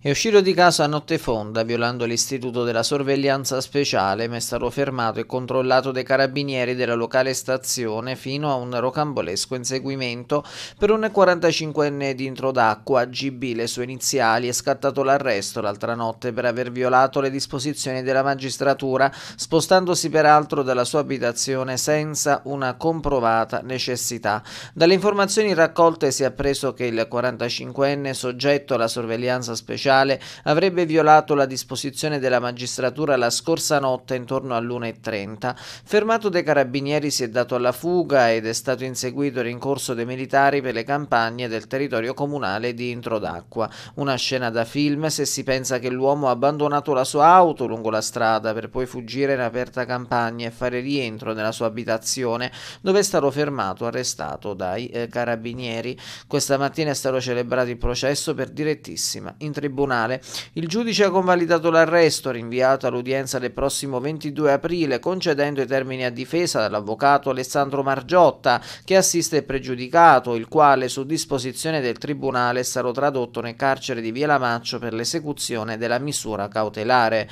E uscito di casa a notte fonda, violando l'istituto della sorveglianza speciale, ma è stato fermato e controllato dai carabinieri della locale stazione fino a un rocambolesco inseguimento per un 45enne d'intro d'acqua, GB le sue iniziali, è scattato l'arresto l'altra notte per aver violato le disposizioni della magistratura, spostandosi peraltro dalla sua abitazione senza una comprovata necessità. Dalle informazioni raccolte si è appreso che il 45enne soggetto alla sorveglianza speciale ufficiale avrebbe violato la disposizione della magistratura la scorsa notte intorno all'1.30. Fermato dai carabinieri si è dato alla fuga ed è stato inseguito e rincorso dei militari per le campagne del territorio comunale di Introdacqua. Una scena da film se si pensa che l'uomo ha abbandonato la sua auto lungo la strada per poi fuggire in aperta campagna e fare rientro nella sua abitazione dove è stato fermato, arrestato dai eh, carabinieri. Questa mattina è stato celebrato il processo per direttissima in tribunale tribunale. Il giudice ha convalidato l'arresto, rinviato all'udienza del prossimo 22 aprile, concedendo i termini a difesa dall'avvocato Alessandro Margiotta, che assiste il pregiudicato, il quale su disposizione del tribunale è stato tradotto nel carcere di Via Lamaccio per l'esecuzione della misura cautelare.